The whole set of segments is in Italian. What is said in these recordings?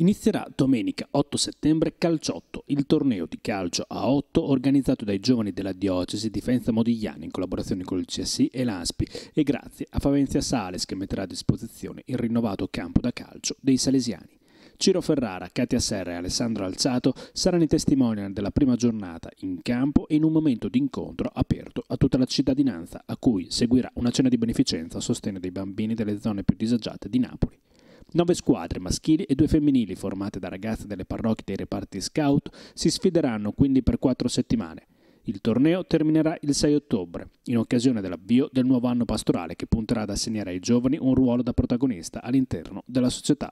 Inizierà domenica 8 settembre Calciotto, il torneo di calcio a 8 organizzato dai giovani della diocesi di Fenza Modigliana in collaborazione con il CSI e l'ASPI e grazie a Favenzia Sales che metterà a disposizione il rinnovato campo da calcio dei salesiani. Ciro Ferrara, Katia Serra e Alessandro Alzato saranno i testimonial della prima giornata in campo e in un momento d'incontro aperto a tutta la cittadinanza, a cui seguirà una cena di beneficenza a sostegno dei bambini delle zone più disagiate di Napoli. Nove squadre maschili e due femminili formate da ragazze delle parrocchie dei reparti scout si sfideranno quindi per quattro settimane. Il torneo terminerà il 6 ottobre, in occasione dell'avvio del nuovo anno pastorale che punterà ad assegnare ai giovani un ruolo da protagonista all'interno della società.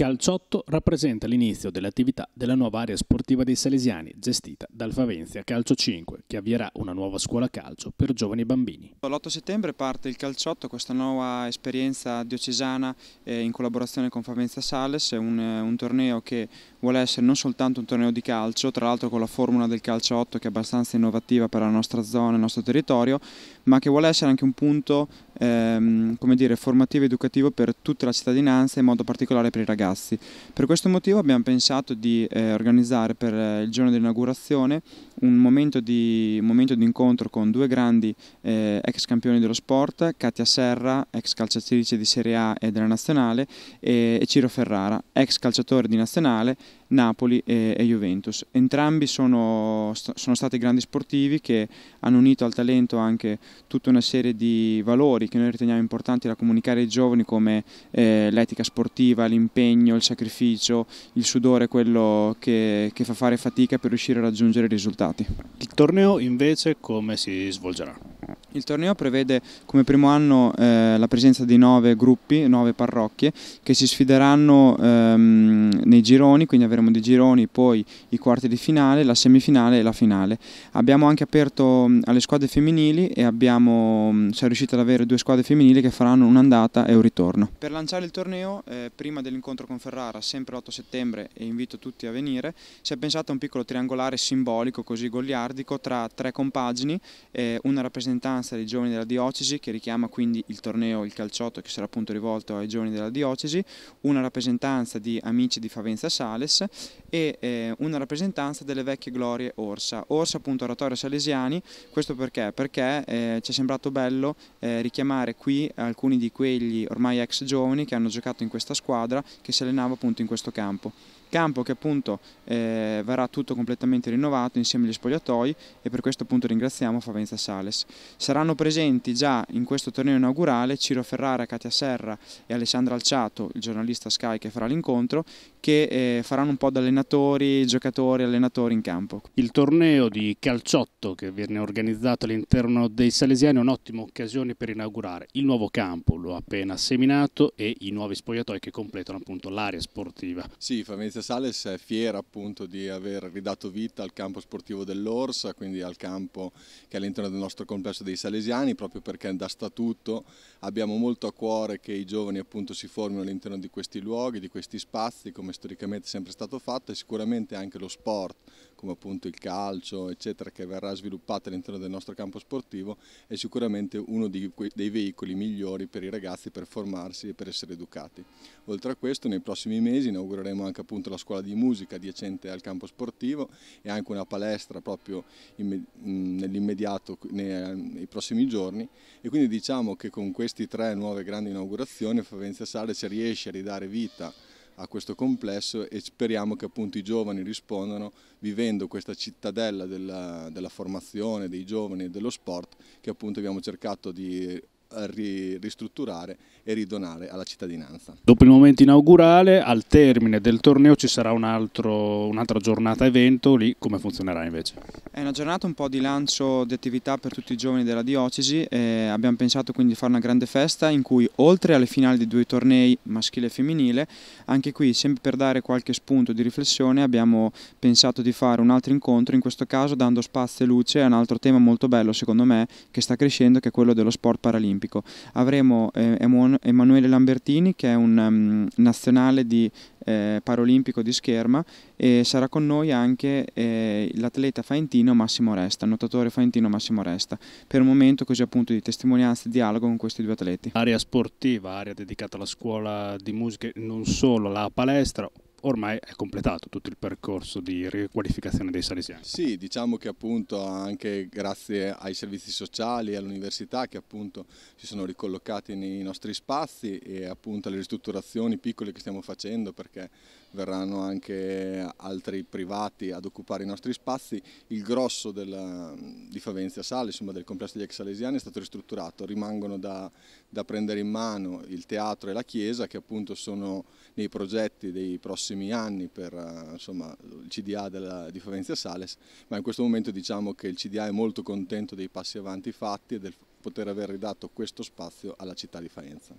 Calciotto rappresenta l'inizio dell'attività della nuova area sportiva dei Salesiani, gestita dal Favenzia Calcio 5, che avvierà una nuova scuola calcio per giovani bambini. L'8 settembre parte il Calciotto, questa nuova esperienza diocesana eh, in collaborazione con Favenzia Sales, un, eh, un, torneo che vuole essere non soltanto un torneo di calcio, tra l'altro con la formula del Calciotto che è abbastanza innovativa per la nostra zona, e il nostro territorio, ma che vuole essere anche un punto ehm, dire, formativo ed educativo per tutta la cittadinanza, in modo particolare per i ragazzi ragazzi. Per questo motivo abbiamo pensato di eh, organizzare per eh, il giorno dell'inaugurazione un momento di, un momento incontro con due grandi eh, ex campioni dello sport, Katia Serra, ex calciatrice di Serie A e della Nazionale, e, e Ciro Ferrara, ex calciatore di Nazionale Napoli e, e Juventus. Entrambi sono, st- sono, stati grandi sportivi che hanno unito al talento anche tutta una serie di valori che noi riteniamo importanti da comunicare ai giovani come eh, l'etica sportiva, l'impegno, il sacrificio, il sudore, quello che, che fa fare fatica per riuscire a raggiungere i risultati. Il torneo invece come si svolgerà? Il torneo prevede come primo anno eh, la presenza di nove gruppi, nove parrocchie che si sfideranno ehm, nei gironi, quindi avremo dei gironi, poi i quarti di finale, la semifinale e la finale. Abbiamo anche aperto mm, alle squadre femminili e abbiamo, mm, siamo riusciti ad avere due squadre femminili che faranno un'andata e un ritorno. Per lanciare il torneo, eh, prima dell'incontro con Ferrara, sempre l'8 settembre e invito tutti a venire, si è pensato a un piccolo triangolare simbolico, così goliardico, tra tre compagini, eh, una rappresentanza massa dei giovani della diocesi che richiama quindi il torneo Il Calciotto che sarà appunto rivolto ai giovani della diocesi, una rappresentanza di Amici di Favenza Sales e eh, una rappresentanza delle vecchie glorie Orsa. Orsa appunto oratorio salesiani, questo perché? Perché eh, ci è sembrato bello eh, richiamare qui alcuni di quegli ormai ex giovani che hanno giocato in questa squadra che si allenava appunto in questo campo campo che appunto eh, verrà tutto completamente rinnovato insieme agli spogliatoi e per questo appunto ringraziamo Favenza Sales. Saranno presenti già in questo torneo inaugurale Ciro Ferrara, Katia Serra e Alessandra Alciato, il giornalista Sky che farà l'incontro, che eh, faranno un po' da allenatori, giocatori, allenatori in campo. Il torneo di calciotto che viene organizzato all'interno dei Salesiani è un'ottima occasione per inaugurare il nuovo campo, lo appena seminato, e i nuovi spogliatoi che completano appunto l'area sportiva. Sì, Famezia Sales è fiera appunto di aver ridato vita al campo sportivo dell'Orsa, quindi al campo che all'interno del nostro complesso dei salesiani proprio perché da statuto abbiamo molto a cuore che i giovani appunto si formino all'interno di questi luoghi, di questi spazi come storicamente è sempre stato fatto e sicuramente anche lo sport come appunto il calcio, eccetera, che verrà sviluppata all'interno del nostro campo sportivo, è sicuramente uno dei veicoli migliori per i ragazzi per formarsi e per essere educati. Oltre a questo, nei prossimi mesi inaugureremo anche appunto la scuola di musica adiacente al campo sportivo e anche una palestra proprio nell'immediato, nei prossimi giorni. E quindi diciamo che con queste tre nuove grandi inaugurazioni Favenza Sale si riesce a ridare vita a questo complesso e speriamo che appunto i giovani rispondano vivendo questa cittadella della, della formazione dei giovani e dello sport che appunto abbiamo cercato di eh, ristrutturare e ridonare alla cittadinanza. Dopo il momento inaugurale, al termine del torneo ci sarà un'altra un giornata evento, lì come funzionerà invece? È una giornata un po' di lancio di attività per tutti i giovani della diocesi, eh, abbiamo pensato quindi di fare una grande festa in cui oltre alle finali di due tornei maschile e femminile, anche qui sempre per dare qualche spunto di riflessione abbiamo pensato di fare un altro incontro, in questo caso dando spazio e luce a un altro tema molto bello secondo me che sta crescendo che è quello dello sport paralimpico olimpico. Avremo eh, Emanuele Lambertini che è un mm, nazionale di eh, paraolimpico di scherma e sarà con noi anche eh, l'atleta faentino Massimo Resta, nuotatore faentino Massimo Resta, per un momento così appunto di testimonianza e dialogo con questi due atleti. Area sportiva, area dedicata alla scuola di musica, non solo, la palestra, ormai è completato tutto il percorso di riqualificazione dei salesiani. Sì, diciamo che appunto anche grazie ai servizi sociali e all'università che appunto si sono ricollocati nei nostri spazi e appunto alle ristrutturazioni piccole che stiamo facendo perché verranno anche altri privati ad occupare i nostri spazi, il grosso della, di Favenzia Sale, insomma del complesso degli ex salesiani è stato ristrutturato, rimangono da, da prendere in mano il teatro e la chiesa che appunto sono nei progetti dei prossimi prossimi anni per eh, insomma, il CDA della, di Favenzia Sales, ma in questo momento diciamo che il CDA è molto contento dei passi avanti fatti e del poter aver ridato questo spazio alla città di Faenza.